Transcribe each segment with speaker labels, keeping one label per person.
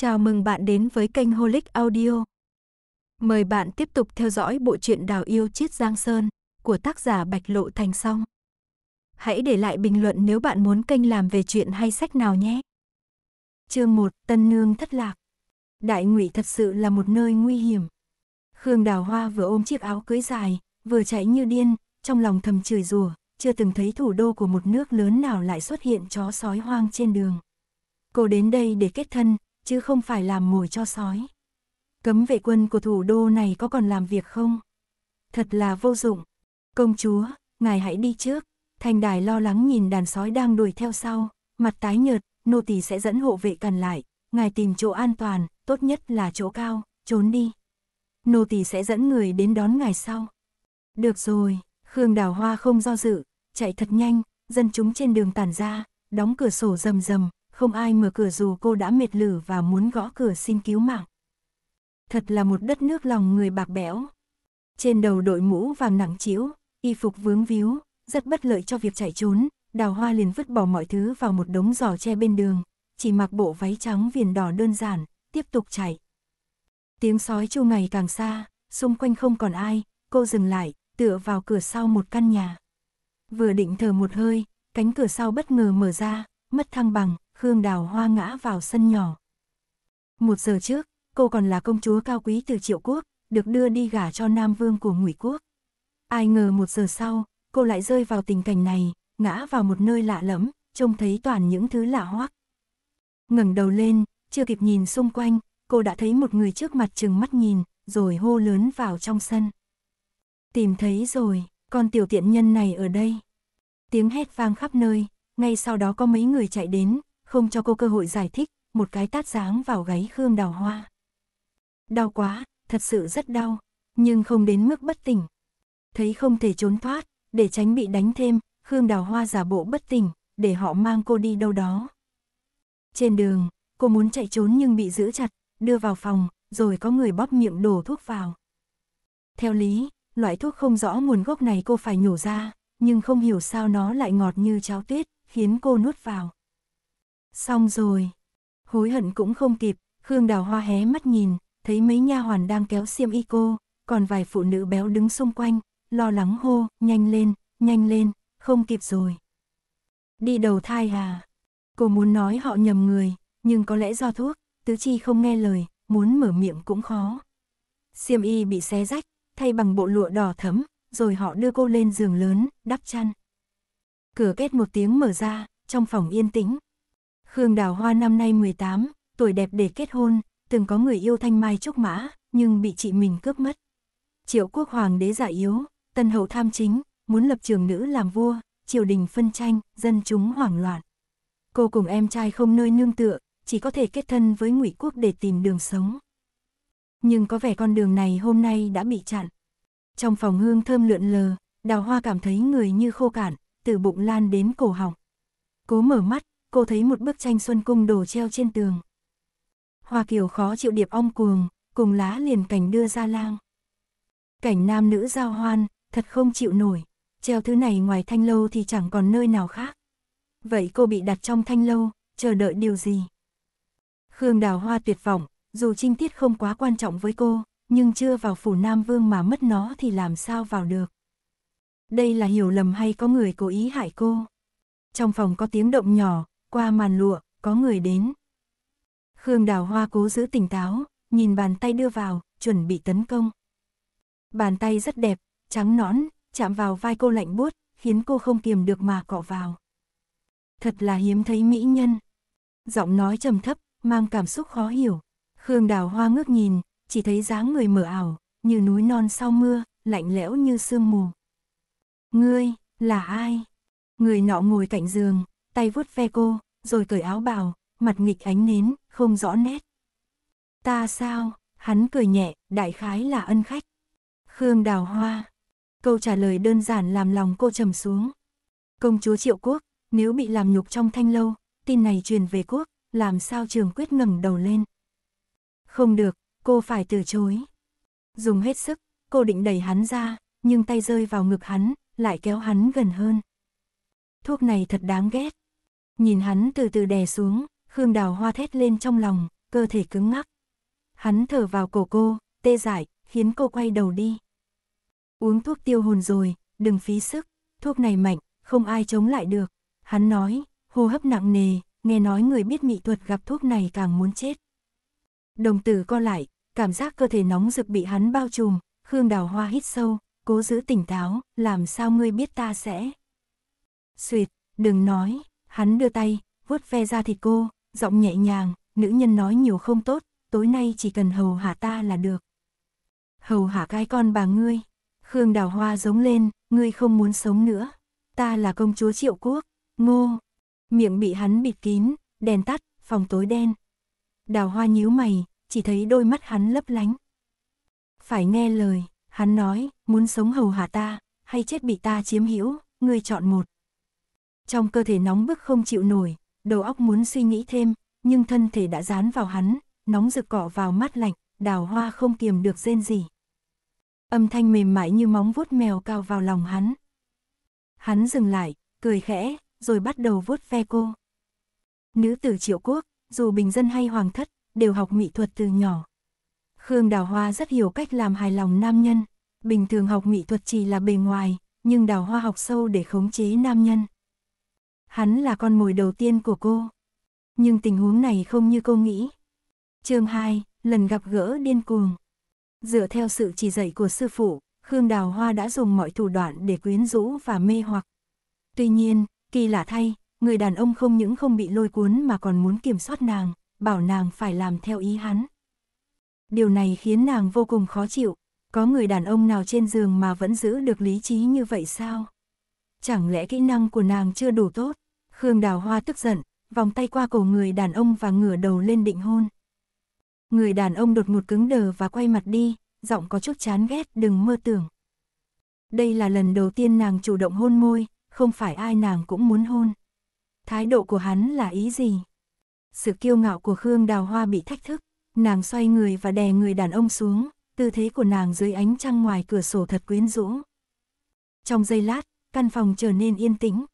Speaker 1: Chào mừng bạn đến với kênh Holic Audio. Mời bạn tiếp tục theo dõi bộ truyện Đào yêu Chiết Giang Sơn của tác giả Bạch Lộ Thành Song. Hãy để lại bình luận nếu bạn muốn kênh làm về chuyện hay sách nào nhé. Chương 1: Tân nương thất lạc. Đại Ngụy thật sự là một nơi nguy hiểm. Khương Đào Hoa vừa ôm chiếc áo cưới dài, vừa chạy như điên, trong lòng thầm chửi rủa, chưa từng thấy thủ đô của một nước lớn nào lại xuất hiện chó sói hoang trên đường. Cô đến đây để kết thân, chứ không phải làm mồi cho sói. Cấm vệ quân của thủ đô này có còn làm việc không? Thật là vô dụng. Công chúa, ngài hãy đi trước. Thành đài lo lắng nhìn đàn sói đang đuổi theo sau, mặt tái nhợt, nô tỳ sẽ dẫn hộ vệ cằn lại, ngài tìm chỗ an toàn, tốt nhất là chỗ cao, trốn đi. Nô tỳ sẽ dẫn người đến đón ngài sau. Được rồi, Khương Đào Hoa không do dự, chạy thật nhanh, dân chúng trên đường tản ra, đóng cửa sổ rầm rầm, không ai mở cửa dù cô đã mệt lử và muốn gõ cửa xin cứu mạng. Thật là một đất nước lòng người bạc bẽo. Trên đầu đội mũ vàng nặng chiếu, y phục vướng víu, rất bất lợi cho việc chạy trốn, đào hoa liền vứt bỏ mọi thứ vào một đống giò tre bên đường, chỉ mặc bộ váy trắng viền đỏ đơn giản, tiếp tục chạy. Tiếng sói chu ngày càng xa, xung quanh không còn ai, cô dừng lại, tựa vào cửa sau một căn nhà. Vừa định thở một hơi, cánh cửa sau bất ngờ mở ra, mất thăng bằng, Khương Đào Hoa ngã vào sân nhỏ. Một giờ trước, cô còn là công chúa cao quý từ triệu quốc, được đưa đi gả cho Nam Vương của Ngụy quốc. Ai ngờ một giờ sau, cô lại rơi vào tình cảnh này, ngã vào một nơi lạ lẫm, trông thấy toàn những thứ lạ hoắc. Ngẩng đầu lên, chưa kịp nhìn xung quanh, cô đã thấy một người trước mặt chừng mắt nhìn, rồi hô lớn vào trong sân. Tìm thấy rồi, con tiểu tiện nhân này ở đây. Tiếng hét vang khắp nơi, ngay sau đó có mấy người chạy đến, không cho cô cơ hội giải thích, một cái tát giáng vào gáy Khương Đào Hoa. Đau quá, thật sự rất đau, nhưng không đến mức bất tỉnh. Thấy không thể trốn thoát, để tránh bị đánh thêm, Khương Đào Hoa giả bộ bất tỉnh, để họ mang cô đi đâu đó. Trên đường, cô muốn chạy trốn nhưng bị giữ chặt, đưa vào phòng, rồi có người bóp miệng đổ thuốc vào. Theo lý, loại thuốc không rõ nguồn gốc này cô phải nhổ ra, nhưng không hiểu sao nó lại ngọt như cháo tuyết, khiến cô nuốt vào. Xong rồi. Hối hận cũng không kịp, Khương Đào Hoa hé mắt nhìn, thấy mấy nha hoàn đang kéo xiêm y cô, còn vài phụ nữ béo đứng xung quanh, lo lắng hô, nhanh lên, nhanh lên, không kịp rồi. Đi đầu thai à? Cô muốn nói họ nhầm người, nhưng có lẽ do thuốc, tứ chi không nghe lời, muốn mở miệng cũng khó. Xiêm y bị xé rách, thay bằng bộ lụa đỏ thấm, rồi họ đưa cô lên giường lớn, đắp chăn. Cửa két một tiếng mở ra, trong phòng yên tĩnh, Khương Đào Hoa năm nay 18, tuổi đẹp để kết hôn, từng có người yêu thanh mai trúc mã, nhưng bị chị mình cướp mất. Triệu quốc hoàng đế giả yếu, tân hậu tham chính, muốn lập trường nữ làm vua, triều đình phân tranh, dân chúng hoảng loạn. Cô cùng em trai không nơi nương tựa, chỉ có thể kết thân với ngụy quốc để tìm đường sống. Nhưng có vẻ con đường này hôm nay đã bị chặn. Trong phòng hương thơm lượn lờ, đào hoa cảm thấy người như khô cạn, từ bụng lan đến cổ họng. Cố mở mắt, cô thấy một bức tranh xuân cung đồ treo trên tường. Hoa kiều khó chịu điệp ong cuồng, cùng lá liền cảnh đưa ra lang. Cảnh nam nữ giao hoan, thật không chịu nổi, treo thứ này ngoài thanh lâu thì chẳng còn nơi nào khác. Vậy cô bị đặt trong thanh lâu, chờ đợi điều gì? Khương Đào Hoa tuyệt vọng, dù trinh tiết không quá quan trọng với cô, nhưng chưa vào phủ Nam Vương mà mất nó thì làm sao vào được. Đây là hiểu lầm hay có người cố ý hại cô? Trong phòng có tiếng động nhỏ, qua màn lụa, có người đến. Khương Đào Hoa cố giữ tỉnh táo, nhìn bàn tay đưa vào, chuẩn bị tấn công. Bàn tay rất đẹp, trắng nõn, chạm vào vai cô lạnh buốt, khiến cô không kiềm được mà cọ vào. Thật là hiếm thấy mỹ nhân. Giọng nói trầm thấp, mang cảm xúc khó hiểu. Khương Đào Hoa ngước nhìn, chỉ thấy dáng người mờ ảo, như núi non sau mưa, lạnh lẽo như sương mù. Ngươi, là ai? Người nọ ngồi cạnh giường, tay vuốt ve cô, rồi cởi áo bào, mặt nghịch ánh nến, không rõ nét. Ta sao? Hắn cười nhẹ, đại khái là ân khách. Khương Đào Hoa. Câu trả lời đơn giản làm lòng cô trầm xuống. Công chúa Triệu Quốc, nếu bị làm nhục trong thanh lâu, tin này truyền về quốc, làm sao trường quyết ngẩng đầu lên. Không được, cô phải từ chối. Dùng hết sức, cô định đẩy hắn ra, nhưng tay rơi vào ngực hắn, lại kéo hắn gần hơn. Thuốc này thật đáng ghét, Nhìn hắn từ từ đè xuống, Khương Đào Hoa thét lên trong lòng, cơ thể cứng ngắc. Hắn thở vào cổ cô, tê dại, khiến cô quay đầu đi. Uống thuốc tiêu hồn rồi, đừng phí sức, thuốc này mạnh, không ai chống lại được. Hắn nói, hô hấp nặng nề, nghe nói người biết mị thuật gặp thuốc này càng muốn chết. Đồng tử co lại, cảm giác cơ thể nóng rực bị hắn bao trùm, Khương Đào Hoa hít sâu, cố giữ tỉnh táo, làm sao ngươi biết ta sẽ... Xuyệt, đừng nói, Hắn đưa tay, vuốt ve ra thịt cô, giọng nhẹ nhàng, nữ nhân nói nhiều không tốt, tối nay chỉ cần hầu hạ ta là được. Hầu hạ cái con bà ngươi. Khương Đào Hoa giống lên, ngươi không muốn sống nữa. Ta là công chúa triệu quốc, ngô. Miệng bị hắn bịt kín, đèn tắt, phòng tối đen. Đào Hoa nhíu mày, chỉ thấy đôi mắt hắn lấp lánh. Phải nghe lời, hắn nói, muốn sống hầu hạ ta, hay chết bị ta chiếm hữu, ngươi chọn một trong cơ thể nóng bức không chịu nổi, đầu óc muốn suy nghĩ thêm, nhưng thân thể đã dán vào hắn, nóng rực cọ vào mắt lạnh, đào hoa không kiềm được rên gì. Âm thanh mềm mại như móng vuốt mèo cao vào lòng hắn. Hắn dừng lại, cười khẽ, rồi bắt đầu vuốt ve cô. Nữ tử triệu quốc, dù bình dân hay hoàng thất, đều học mỹ thuật từ nhỏ. Khương Đào Hoa rất hiểu cách làm hài lòng nam nhân. Bình thường học mỹ thuật chỉ là bề ngoài, nhưng Đào Hoa học sâu để khống chế nam nhân. Hắn là con mồi đầu tiên của cô. Nhưng tình huống này không như cô nghĩ. chương 2, lần gặp gỡ điên cuồng. Dựa theo sự chỉ dạy của sư phụ, Khương Đào Hoa đã dùng mọi thủ đoạn để quyến rũ và mê hoặc. Tuy nhiên, kỳ lạ thay, người đàn ông không những không bị lôi cuốn mà còn muốn kiểm soát nàng, bảo nàng phải làm theo ý hắn. Điều này khiến nàng vô cùng khó chịu, có người đàn ông nào trên giường mà vẫn giữ được lý trí như vậy sao? chẳng lẽ kỹ năng của nàng chưa đủ tốt? Khương Đào Hoa tức giận, vòng tay qua cổ người đàn ông và ngửa đầu lên định hôn. Người đàn ông đột ngột cứng đờ và quay mặt đi, giọng có chút chán ghét đừng mơ tưởng. Đây là lần đầu tiên nàng chủ động hôn môi, không phải ai nàng cũng muốn hôn. Thái độ của hắn là ý gì? Sự kiêu ngạo của Khương Đào Hoa bị thách thức, nàng xoay người và đè người đàn ông xuống, tư thế của nàng dưới ánh trăng ngoài cửa sổ thật quyến rũ. Trong giây lát, căn phòng trở nên yên tĩnh.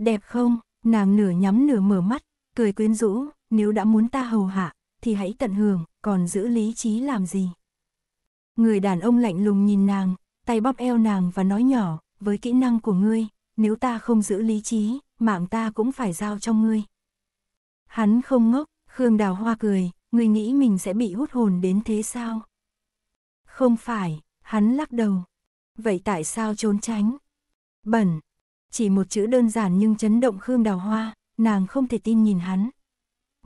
Speaker 1: Đẹp không, nàng nửa nhắm nửa mở mắt, cười quyến rũ, nếu đã muốn ta hầu hạ, thì hãy tận hưởng, còn giữ lý trí làm gì. Người đàn ông lạnh lùng nhìn nàng, tay bóp eo nàng và nói nhỏ, với kỹ năng của ngươi, nếu ta không giữ lý trí, mạng ta cũng phải giao cho ngươi. Hắn không ngốc, Khương Đào Hoa cười, ngươi nghĩ mình sẽ bị hút hồn đến thế sao? Không phải, hắn lắc đầu. Vậy tại sao trốn tránh? Bẩn. Chỉ một chữ đơn giản nhưng chấn động Khương Đào Hoa, nàng không thể tin nhìn hắn.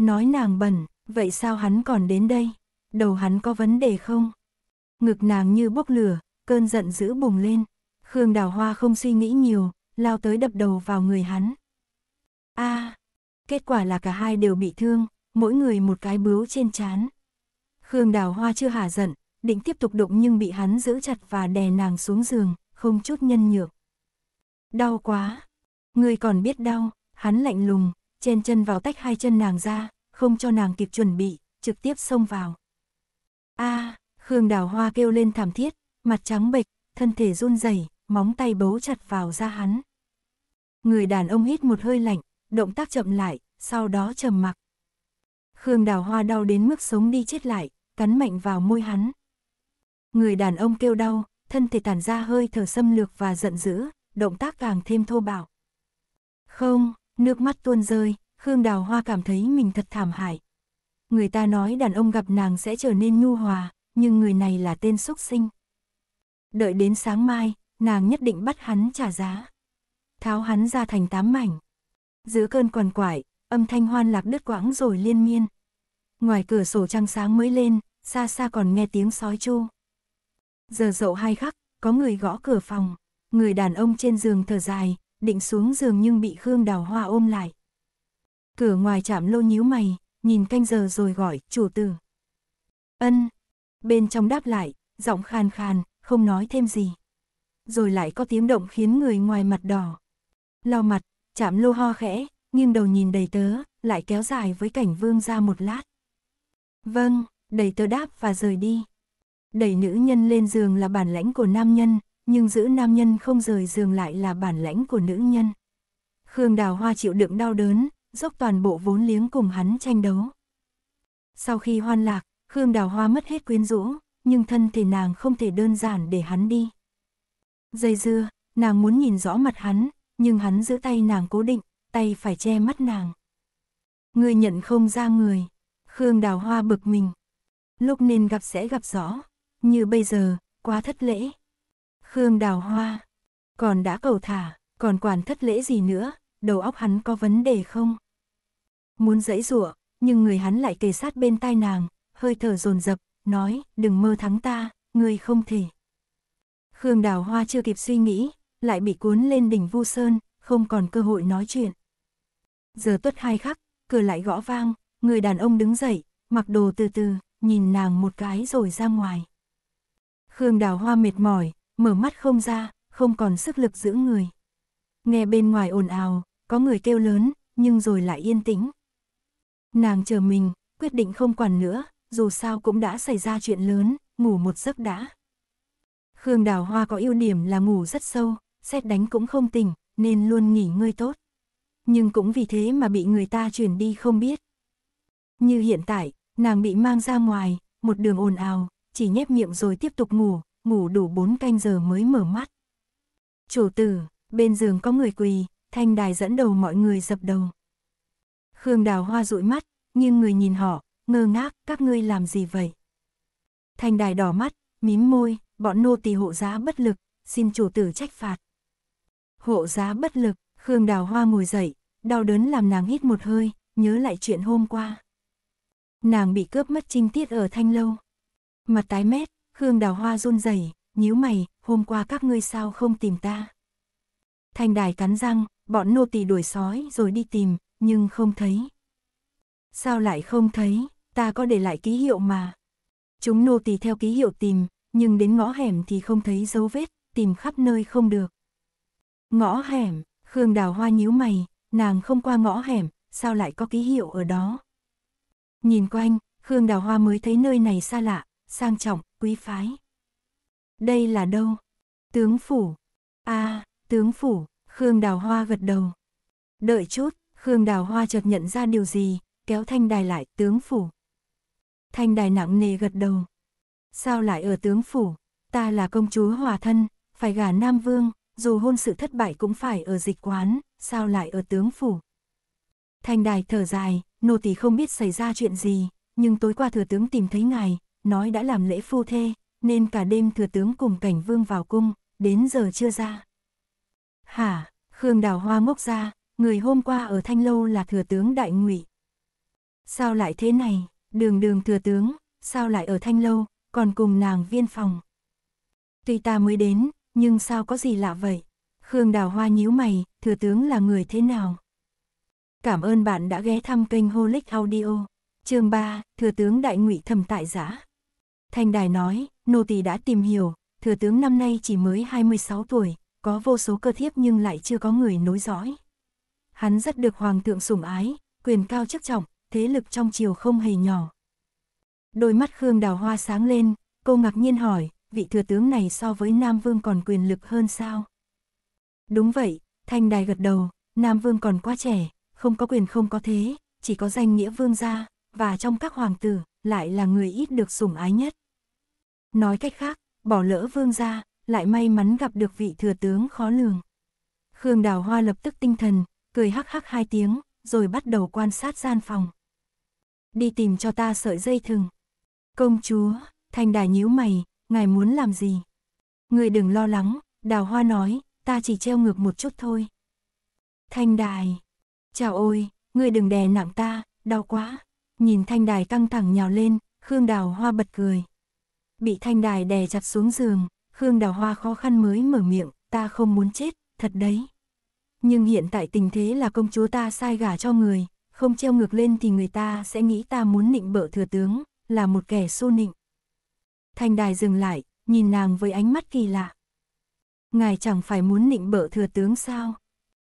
Speaker 1: Nói nàng bẩn, vậy sao hắn còn đến đây? Đầu hắn có vấn đề không? Ngực nàng như bốc lửa, cơn giận dữ bùng lên. Khương Đào Hoa không suy nghĩ nhiều, lao tới đập đầu vào người hắn. a à, kết quả là cả hai đều bị thương, mỗi người một cái bướu trên chán. Khương Đào Hoa chưa hả giận, định tiếp tục đụng nhưng bị hắn giữ chặt và đè nàng xuống giường, không chút nhân nhượng. Đau quá. Ngươi còn biết đau, hắn lạnh lùng, chen chân vào tách hai chân nàng ra, không cho nàng kịp chuẩn bị, trực tiếp xông vào. A, à, Khương Đào Hoa kêu lên thảm thiết, mặt trắng bệch, thân thể run rẩy, móng tay bấu chặt vào da hắn. Người đàn ông hít một hơi lạnh, động tác chậm lại, sau đó trầm mặc. Khương Đào Hoa đau đến mức sống đi chết lại, cắn mạnh vào môi hắn. Người đàn ông kêu đau, thân thể tản ra hơi thở xâm lược và giận dữ, động tác càng thêm thô bạo. Không, nước mắt tuôn rơi, Khương Đào Hoa cảm thấy mình thật thảm hại. Người ta nói đàn ông gặp nàng sẽ trở nên nhu hòa, nhưng người này là tên xúc sinh. Đợi đến sáng mai, nàng nhất định bắt hắn trả giá. Tháo hắn ra thành tám mảnh. Giữa cơn quằn quại, âm thanh hoan lạc đứt quãng rồi liên miên. Ngoài cửa sổ trăng sáng mới lên, xa xa còn nghe tiếng sói chu. Giờ dậu hai khắc, có người gõ cửa phòng người đàn ông trên giường thở dài, định xuống giường nhưng bị Khương Đào Hoa ôm lại. Cửa ngoài chạm lô nhíu mày, nhìn canh giờ rồi gọi, chủ tử. Ân, bên trong đáp lại, giọng khàn khàn, không nói thêm gì. Rồi lại có tiếng động khiến người ngoài mặt đỏ. Lau mặt, chạm lô ho khẽ, nghiêng đầu nhìn đầy tớ, lại kéo dài với cảnh vương ra một lát. Vâng, đầy tớ đáp và rời đi. Đẩy nữ nhân lên giường là bản lãnh của nam nhân, nhưng giữ nam nhân không rời giường lại là bản lãnh của nữ nhân. Khương Đào Hoa chịu đựng đau đớn, dốc toàn bộ vốn liếng cùng hắn tranh đấu. Sau khi hoan lạc, Khương Đào Hoa mất hết quyến rũ, nhưng thân thể nàng không thể đơn giản để hắn đi. Dây dưa, nàng muốn nhìn rõ mặt hắn, nhưng hắn giữ tay nàng cố định, tay phải che mắt nàng. Người nhận không ra người, Khương Đào Hoa bực mình. Lúc nên gặp sẽ gặp rõ, như bây giờ, quá thất lễ. Khương Đào Hoa. Còn đã cầu thả, còn quản thất lễ gì nữa, đầu óc hắn có vấn đề không? Muốn dẫy rủa nhưng người hắn lại kề sát bên tai nàng, hơi thở dồn dập nói, đừng mơ thắng ta, người không thể. Khương Đào Hoa chưa kịp suy nghĩ, lại bị cuốn lên đỉnh Vu Sơn, không còn cơ hội nói chuyện. Giờ tuất hai khắc, cửa lại gõ vang, người đàn ông đứng dậy, mặc đồ từ từ, nhìn nàng một cái rồi ra ngoài. Khương Đào Hoa mệt mỏi, mở mắt không ra, không còn sức lực giữ người. Nghe bên ngoài ồn ào, có người kêu lớn, nhưng rồi lại yên tĩnh. Nàng chờ mình, quyết định không quản nữa, dù sao cũng đã xảy ra chuyện lớn, ngủ một giấc đã. Khương Đào Hoa có ưu điểm là ngủ rất sâu, xét đánh cũng không tỉnh, nên luôn nghỉ ngơi tốt. Nhưng cũng vì thế mà bị người ta chuyển đi không biết. Như hiện tại, nàng bị mang ra ngoài, một đường ồn ào, chỉ nhép miệng rồi tiếp tục ngủ, ngủ đủ bốn canh giờ mới mở mắt. Chủ tử, bên giường có người quỳ, thanh đài dẫn đầu mọi người dập đầu. Khương đào hoa dụi mắt, nhưng người nhìn họ, ngơ ngác, các ngươi làm gì vậy? Thanh đài đỏ mắt, mím môi, bọn nô tỳ hộ giá bất lực, xin chủ tử trách phạt. Hộ giá bất lực, Khương đào hoa ngồi dậy, đau đớn làm nàng hít một hơi, nhớ lại chuyện hôm qua. Nàng bị cướp mất trinh tiết ở thanh lâu. Mặt tái mét, Khương Đào Hoa run rẩy, nhíu mày, hôm qua các ngươi sao không tìm ta? Thành đài cắn răng, bọn nô tỳ đuổi sói rồi đi tìm, nhưng không thấy. Sao lại không thấy, ta có để lại ký hiệu mà. Chúng nô tỳ theo ký hiệu tìm, nhưng đến ngõ hẻm thì không thấy dấu vết, tìm khắp nơi không được. Ngõ hẻm, Khương Đào Hoa nhíu mày, nàng không qua ngõ hẻm, sao lại có ký hiệu ở đó? Nhìn quanh, Khương Đào Hoa mới thấy nơi này xa lạ, sang trọng, quý phái. Đây là đâu? Tướng phủ. a à, tướng phủ, Khương Đào Hoa gật đầu. Đợi chút, Khương Đào Hoa chợt nhận ra điều gì, kéo thanh đài lại, tướng phủ. Thanh đài nặng nề gật đầu. Sao lại ở tướng phủ? Ta là công chúa hòa thân, phải gả Nam Vương, dù hôn sự thất bại cũng phải ở dịch quán, sao lại ở tướng phủ? Thanh đài thở dài, nô tỳ không biết xảy ra chuyện gì, nhưng tối qua thừa tướng tìm thấy ngài, nói đã làm lễ phu thê, nên cả đêm thừa tướng cùng cảnh vương vào cung, đến giờ chưa ra. Hả, Khương Đào Hoa ngốc ra, người hôm qua ở Thanh Lâu là thừa tướng đại ngụy. Sao lại thế này, đường đường thừa tướng, sao lại ở Thanh Lâu, còn cùng nàng viên phòng. Tuy ta mới đến, nhưng sao có gì lạ vậy? Khương Đào Hoa nhíu mày, thừa tướng là người thế nào? Cảm ơn bạn đã ghé thăm kênh Holic Audio. Chương 3, Thừa tướng Đại Ngụy thầm Tại Giả. Thanh Đài nói, nô tỳ đã tìm hiểu, thừa tướng năm nay chỉ mới 26 tuổi, có vô số cơ thiếp nhưng lại chưa có người nối dõi. Hắn rất được hoàng thượng sủng ái, quyền cao chức trọng, thế lực trong triều không hề nhỏ. Đôi mắt Khương Đào Hoa sáng lên, cô ngạc nhiên hỏi, vị thừa tướng này so với Nam Vương còn quyền lực hơn sao? Đúng vậy, Thanh Đài gật đầu, Nam Vương còn quá trẻ, không có quyền không có thế, chỉ có danh nghĩa vương gia, và trong các hoàng tử, lại là người ít được sủng ái nhất. Nói cách khác, bỏ lỡ vương gia, lại may mắn gặp được vị thừa tướng khó lường. Khương Đào Hoa lập tức tinh thần, cười hắc hắc hai tiếng, rồi bắt đầu quan sát gian phòng. Đi tìm cho ta sợi dây thừng. Công chúa, Thanh đài nhíu mày, ngài muốn làm gì? Người đừng lo lắng, Đào Hoa nói, ta chỉ treo ngược một chút thôi. Thanh Đài, chào ôi, người đừng đè nặng ta, đau quá. Nhìn thanh đài căng thẳng nhào lên, Khương Đào Hoa bật cười. Bị thanh đài đè chặt xuống giường, Khương Đào Hoa khó khăn mới mở miệng, ta không muốn chết, thật đấy. Nhưng hiện tại tình thế là công chúa ta sai gả cho người, không treo ngược lên thì người ta sẽ nghĩ ta muốn nịnh bợ thừa tướng, là một kẻ xô nịnh. Thanh đài dừng lại, nhìn nàng với ánh mắt kỳ lạ. Ngài chẳng phải muốn nịnh bợ thừa tướng sao?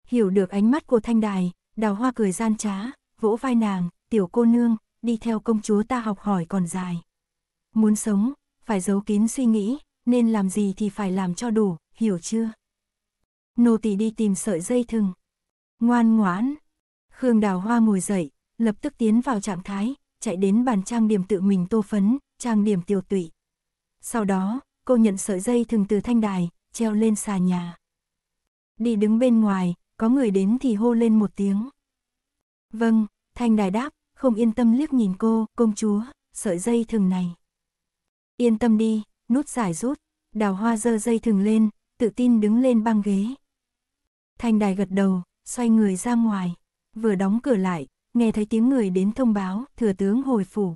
Speaker 1: Hiểu được ánh mắt của thanh đài, đào hoa cười gian trá, vỗ vai nàng, tiểu cô nương, đi theo công chúa ta học hỏi còn dài. Muốn sống, phải giấu kín suy nghĩ, nên làm gì thì phải làm cho đủ, hiểu chưa? Nô tỳ đi tìm sợi dây thừng. Ngoan ngoãn. Khương Đào Hoa ngồi dậy, lập tức tiến vào trạng thái, chạy đến bàn trang điểm tự mình tô phấn, trang điểm tiểu tụy. Sau đó, cô nhận sợi dây thừng từ thanh đài, treo lên xà nhà. Đi đứng bên ngoài, có người đến thì hô lên một tiếng. Vâng, thanh đài đáp, không yên tâm liếc nhìn cô, công chúa, sợi dây thừng này. Yên tâm đi, nút giải rút, đào hoa dơ dây thừng lên, tự tin đứng lên băng ghế. Thanh đài gật đầu, xoay người ra ngoài, vừa đóng cửa lại, nghe thấy tiếng người đến thông báo, thừa tướng hồi phủ.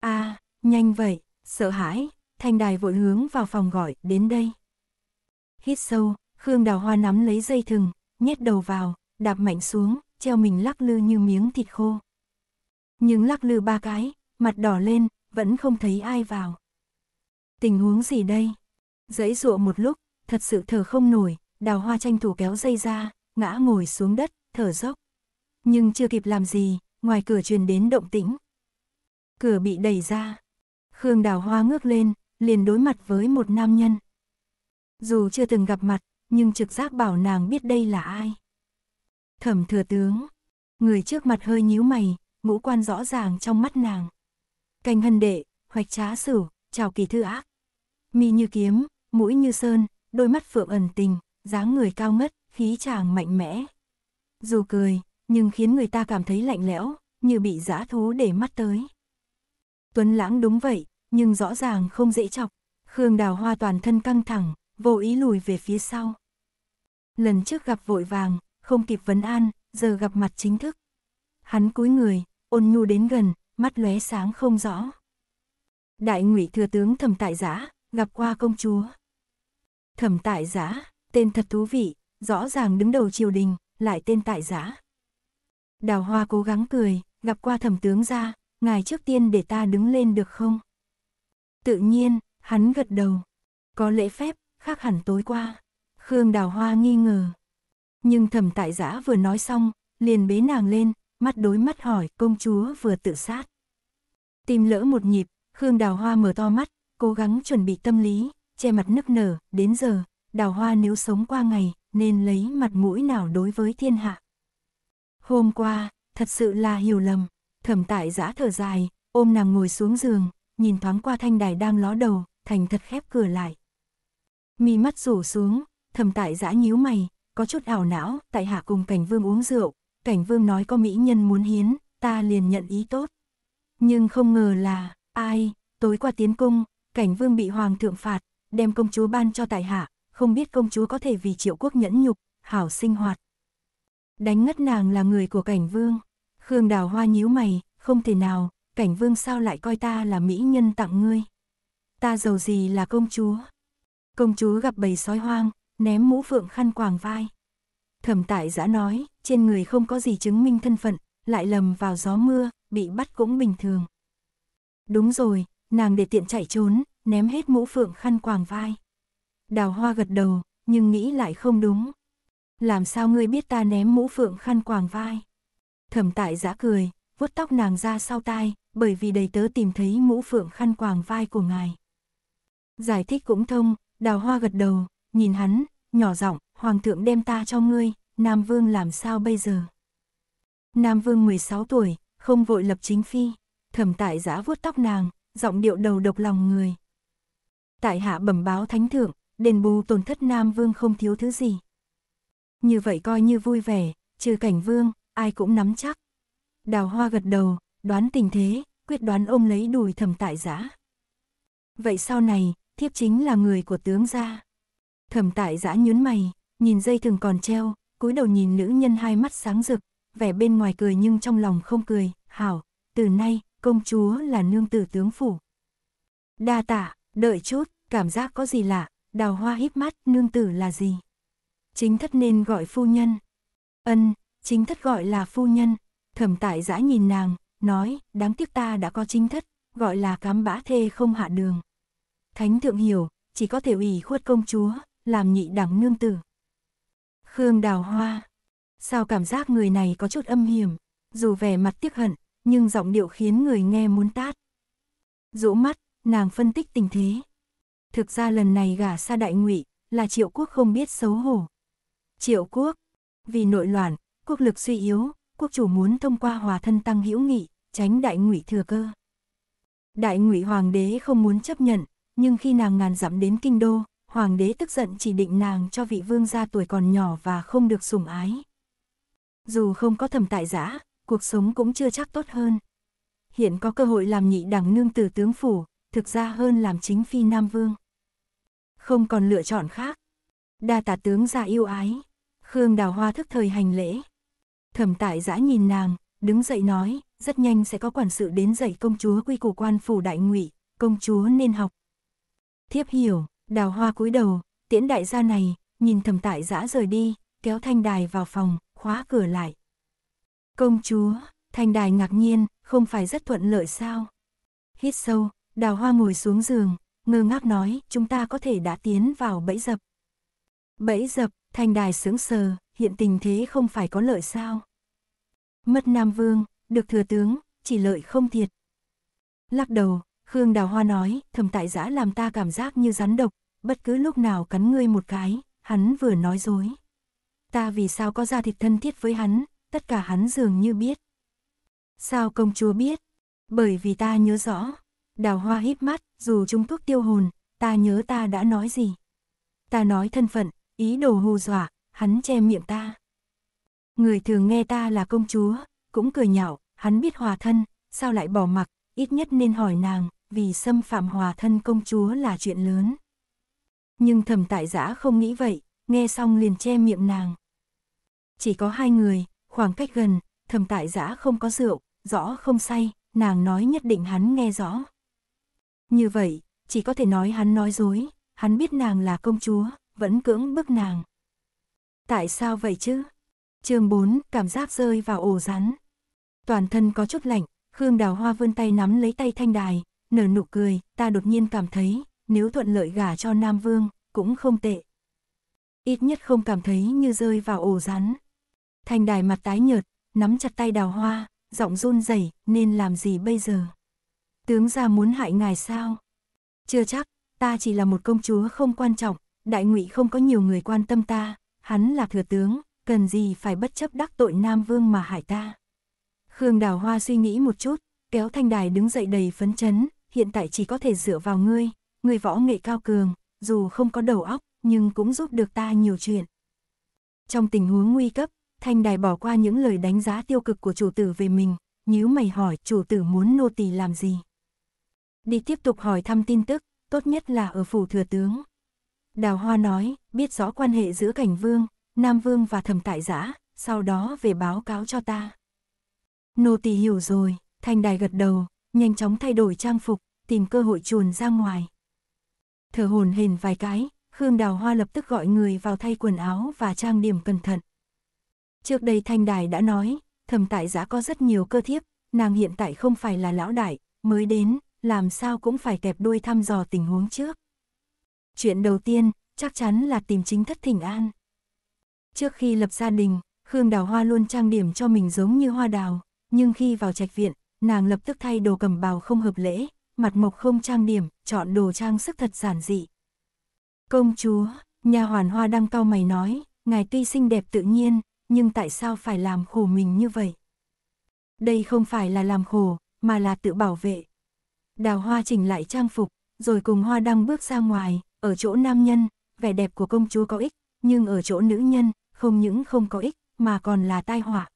Speaker 1: a à, nhanh vậy, sợ hãi, thanh đài vội hướng vào phòng gọi, đến đây. Hít sâu, Khương đào hoa nắm lấy dây thừng, nhét đầu vào, đạp mạnh xuống, treo mình lắc lư như miếng thịt khô nhưng lắc lư ba cái, mặt đỏ lên, vẫn không thấy ai vào. Tình huống gì đây? Dãy dụa một lúc, thật sự thở không nổi, đào hoa tranh thủ kéo dây ra, ngã ngồi xuống đất, thở dốc. Nhưng chưa kịp làm gì, ngoài cửa truyền đến động tĩnh. Cửa bị đẩy ra. Khương đào hoa ngước lên, liền đối mặt với một nam nhân. Dù chưa từng gặp mặt, nhưng trực giác bảo nàng biết đây là ai. Thẩm thừa tướng. Người trước mặt hơi nhíu mày, ngũ quan rõ ràng trong mắt nàng. cành hân đệ, hoạch trá sử, chào kỳ thư ác. Mi như kiếm, mũi như sơn, đôi mắt phượng ẩn tình, dáng người cao ngất, khí chàng mạnh mẽ. Dù cười, nhưng khiến người ta cảm thấy lạnh lẽo, như bị giã thú để mắt tới. Tuấn Lãng đúng vậy, nhưng rõ ràng không dễ chọc. Khương Đào Hoa toàn thân căng thẳng, vô ý lùi về phía sau. Lần trước gặp vội vàng, không kịp vấn an, giờ gặp mặt chính thức. Hắn cúi người, ôn nhu đến gần, mắt lóe sáng không rõ. Đại ngụy thừa tướng thẩm tại giã, gặp qua công chúa. Thẩm tại giã, tên thật thú vị, rõ ràng đứng đầu triều đình, lại tên tại giã. Đào hoa cố gắng cười, gặp qua thẩm tướng ra, ngài trước tiên để ta đứng lên được không? Tự nhiên, hắn gật đầu. Có lễ phép, khác hẳn tối qua. Khương đào hoa nghi ngờ. Nhưng thẩm tại giã vừa nói xong, liền bế nàng lên, mắt đối mắt hỏi công chúa vừa tự sát. Tìm lỡ một nhịp, Khương Đào Hoa mở to mắt, cố gắng chuẩn bị tâm lý, che mặt nức nở, đến giờ, Đào Hoa nếu sống qua ngày, nên lấy mặt mũi nào đối với thiên hạ. Hôm qua, thật sự là hiểu lầm, thẩm tại giã thở dài, ôm nàng ngồi xuống giường, nhìn thoáng qua thanh đài đang ló đầu, thành thật khép cửa lại. Mi mắt rủ xuống, thẩm tại giã nhíu mày, có chút ảo não, tại hạ cùng cảnh vương uống rượu, cảnh vương nói có mỹ nhân muốn hiến, ta liền nhận ý tốt. Nhưng không ngờ là, ai, tối qua tiến cung, cảnh vương bị hoàng thượng phạt, đem công chúa ban cho tại hạ, không biết công chúa có thể vì triệu quốc nhẫn nhục, hảo sinh hoạt. Đánh ngất nàng là người của cảnh vương, Khương Đào Hoa nhíu mày, không thể nào, cảnh vương sao lại coi ta là mỹ nhân tặng ngươi. Ta giàu gì là công chúa. Công chúa gặp bầy sói hoang, ném mũ phượng khăn quàng vai. Thẩm tại giã nói, trên người không có gì chứng minh thân phận, lại lầm vào gió mưa, bị bắt cũng bình thường. Đúng rồi, nàng để tiện chạy trốn, ném hết mũ phượng khăn quàng vai. Đào hoa gật đầu, nhưng nghĩ lại không đúng. Làm sao ngươi biết ta ném mũ phượng khăn quàng vai? Thẩm tại giã cười, vuốt tóc nàng ra sau tai, bởi vì đầy tớ tìm thấy mũ phượng khăn quàng vai của ngài. Giải thích cũng thông, đào hoa gật đầu, nhìn hắn, nhỏ giọng, Hoàng thượng đem ta cho ngươi, Nam Vương làm sao bây giờ? Nam Vương 16 tuổi, không vội lập chính phi, thẩm tại giã vuốt tóc nàng, giọng điệu đầu độc lòng người. Tại hạ bẩm báo thánh thượng, đền bù tổn thất Nam Vương không thiếu thứ gì. Như vậy coi như vui vẻ, trừ cảnh vương, ai cũng nắm chắc. Đào hoa gật đầu, đoán tình thế, quyết đoán ôm lấy đùi thẩm tại giã. Vậy sau này, thiếp chính là người của tướng gia. Thẩm tại giã nhún mày, Nhìn dây thừng còn treo, cúi đầu nhìn nữ nhân hai mắt sáng rực, vẻ bên ngoài cười nhưng trong lòng không cười, hảo, từ nay, công chúa là nương tử tướng phủ. Đa tạ, đợi chút, cảm giác có gì lạ, đào hoa híp mắt, nương tử là gì? Chính thất nên gọi phu nhân. Ân, chính thất gọi là phu nhân, thẩm tại giã nhìn nàng, nói, đáng tiếc ta đã có chính thất, gọi là cám bã thê không hạ đường. Thánh thượng hiểu, chỉ có thể ủy khuất công chúa, làm nhị đẳng nương tử. Khương Đào Hoa. Sao cảm giác người này có chút âm hiểm, dù vẻ mặt tiếc hận, nhưng giọng điệu khiến người nghe muốn tát. Dỗ mắt, nàng phân tích tình thế. Thực ra lần này gả xa đại ngụy là triệu quốc không biết xấu hổ. Triệu quốc, vì nội loạn, quốc lực suy yếu, quốc chủ muốn thông qua hòa thân tăng hữu nghị, tránh đại ngụy thừa cơ. Đại ngụy hoàng đế không muốn chấp nhận, nhưng khi nàng ngàn dặm đến kinh đô, hoàng đế tức giận chỉ định nàng cho vị vương gia tuổi còn nhỏ và không được sủng ái. Dù không có thẩm tại giã, cuộc sống cũng chưa chắc tốt hơn. Hiện có cơ hội làm nhị đẳng nương tử tướng phủ, thực ra hơn làm chính phi nam vương. Không còn lựa chọn khác. Đa tả tướng gia yêu ái. Khương đào hoa thức thời hành lễ. Thẩm tại giã nhìn nàng, đứng dậy nói, rất nhanh sẽ có quản sự đến dạy công chúa quy củ quan phủ đại ngụy, công chúa nên học. Thiếp hiểu. Đào hoa cúi đầu, tiễn đại gia này, nhìn thầm tại giã rời đi, kéo thanh đài vào phòng, khóa cửa lại. Công chúa, thanh đài ngạc nhiên, không phải rất thuận lợi sao? Hít sâu, đào hoa ngồi xuống giường, ngơ ngác nói, chúng ta có thể đã tiến vào bẫy dập. Bẫy dập, thanh đài sướng sờ, hiện tình thế không phải có lợi sao? Mất Nam Vương, được thừa tướng, chỉ lợi không thiệt. Lắc đầu, Khương Đào Hoa nói, thầm tại giã làm ta cảm giác như rắn độc, bất cứ lúc nào cắn ngươi một cái, hắn vừa nói dối. Ta vì sao có ra thịt thân thiết với hắn, tất cả hắn dường như biết. Sao công chúa biết? Bởi vì ta nhớ rõ. Đào hoa híp mắt, dù chúng thuốc tiêu hồn, ta nhớ ta đã nói gì. Ta nói thân phận, ý đồ hù dọa, hắn che miệng ta. Người thường nghe ta là công chúa, cũng cười nhạo, hắn biết hòa thân, sao lại bỏ mặc, ít nhất nên hỏi nàng, vì xâm phạm hòa thân công chúa là chuyện lớn. Nhưng thẩm tại giã không nghĩ vậy, nghe xong liền che miệng nàng. Chỉ có hai người, khoảng cách gần, thẩm tại giã không có rượu, rõ không say, nàng nói nhất định hắn nghe rõ. Như vậy, chỉ có thể nói hắn nói dối, hắn biết nàng là công chúa, vẫn cưỡng bức nàng. Tại sao vậy chứ? chương 4, cảm giác rơi vào ổ rắn. Toàn thân có chút lạnh, Khương Đào Hoa vươn tay nắm lấy tay Thanh Đài, nở nụ cười, ta đột nhiên cảm thấy, nếu thuận lợi gả cho Nam Vương, cũng không tệ. Ít nhất không cảm thấy như rơi vào ổ rắn. Thành đài mặt tái nhợt, nắm chặt tay đào hoa, giọng run rẩy nên làm gì bây giờ? Tướng gia muốn hại ngài sao? Chưa chắc, ta chỉ là một công chúa không quan trọng, đại ngụy không có nhiều người quan tâm ta, hắn là thừa tướng, cần gì phải bất chấp đắc tội Nam Vương mà hại ta. Khương Đào Hoa suy nghĩ một chút, kéo Thanh Đài đứng dậy đầy phấn chấn, hiện tại chỉ có thể dựa vào ngươi, ngươi võ nghệ cao cường, dù không có đầu óc, nhưng cũng giúp được ta nhiều chuyện. Trong tình huống nguy cấp, Thanh Đài bỏ qua những lời đánh giá tiêu cực của chủ tử về mình, nhíu mày hỏi chủ tử muốn nô tỳ làm gì. Đi tiếp tục hỏi thăm tin tức, tốt nhất là ở phủ thừa tướng. Đào Hoa nói, biết rõ quan hệ giữa cảnh vương, Nam Vương và thẩm tại giã, sau đó về báo cáo cho ta. Nô tỳ hiểu rồi, Thanh Đài gật đầu, nhanh chóng thay đổi trang phục, tìm cơ hội chuồn ra ngoài. Thở hồn hển vài cái, Khương Đào Hoa lập tức gọi người vào thay quần áo và trang điểm cẩn thận. Trước đây Thanh Đài đã nói, thầm tại giã có rất nhiều cơ thiếp, nàng hiện tại không phải là lão đại, mới đến, làm sao cũng phải kẹp đuôi thăm dò tình huống trước. Chuyện đầu tiên, chắc chắn là tìm chính thất thỉnh an. Trước khi lập gia đình, Khương Đào Hoa luôn trang điểm cho mình giống như hoa đào, nhưng khi vào trạch viện, nàng lập tức thay đồ cầm bào không hợp lễ, mặt mộc không trang điểm, chọn đồ trang sức thật giản dị. Công chúa, nhà hoàn hoa đang cau mày nói, ngài tuy xinh đẹp tự nhiên, nhưng tại sao phải làm khổ mình như vậy? Đây không phải là làm khổ, mà là tự bảo vệ. Đào hoa chỉnh lại trang phục, rồi cùng hoa đăng bước ra ngoài, ở chỗ nam nhân, vẻ đẹp của công chúa có ích, nhưng ở chỗ nữ nhân, không những không có ích, mà còn là tai họa.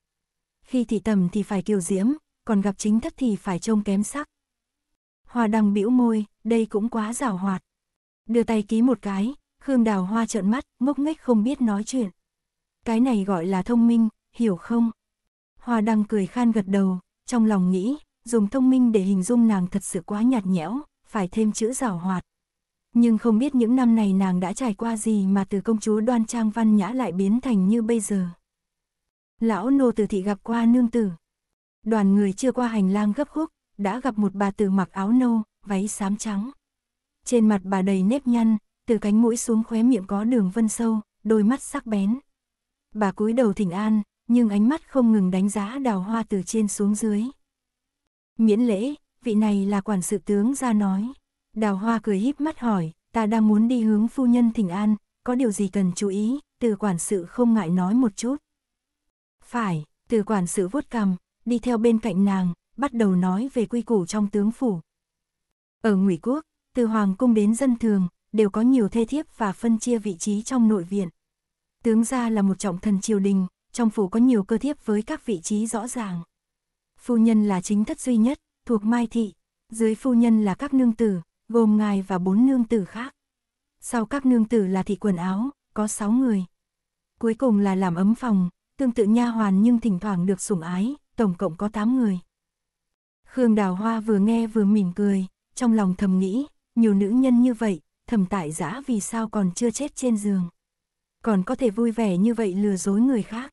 Speaker 1: Khi thị tầm thì phải kiều diễm, còn gặp chính thất thì phải trông kém sắc. Hoa đăng bĩu môi, đây cũng quá giảo hoạt. Đưa tay ký một cái, Khương Đào Hoa trợn mắt, ngốc nghếch không biết nói chuyện. Cái này gọi là thông minh, hiểu không? Hoa đăng cười khan gật đầu, trong lòng nghĩ, dùng thông minh để hình dung nàng thật sự quá nhạt nhẽo, phải thêm chữ giảo hoạt. Nhưng không biết những năm này nàng đã trải qua gì mà từ công chúa đoan trang văn nhã lại biến thành như bây giờ. Lão nô từ thị gặp qua nương tử. Đoàn người chưa qua hành lang gấp khúc, đã gặp một bà từ mặc áo nâu, váy xám trắng. Trên mặt bà đầy nếp nhăn, từ cánh mũi xuống khóe miệng có đường vân sâu, đôi mắt sắc bén. Bà cúi đầu thỉnh an, nhưng ánh mắt không ngừng đánh giá đào hoa từ trên xuống dưới. Miễn lễ, vị này là quản sự tướng ra nói. Đào hoa cười híp mắt hỏi, ta đang muốn đi hướng phu nhân thỉnh an, có điều gì cần chú ý, từ quản sự không ngại nói một chút. Phải, từ quản sự vuốt cằm, đi theo bên cạnh nàng, bắt đầu nói về quy củ trong tướng phủ. Ở Ngụy Quốc, từ hoàng cung đến dân thường, đều có nhiều thê thiếp và phân chia vị trí trong nội viện. Tướng gia là một trọng thần triều đình, trong phủ có nhiều cơ thiếp với các vị trí rõ ràng. Phu nhân là chính thất duy nhất, thuộc Mai Thị, dưới phu nhân là các nương tử, gồm ngài và bốn nương tử khác. Sau các nương tử là thị quần áo, có sáu người. Cuối cùng là làm ấm phòng, tương tự nha hoàn nhưng thỉnh thoảng được sủng ái, tổng cộng có tám người. Khương Đào Hoa vừa nghe vừa mỉm cười, trong lòng thầm nghĩ, nhiều nữ nhân như vậy, thầm tại giã vì sao còn chưa chết trên giường. Còn có thể vui vẻ như vậy lừa dối người khác.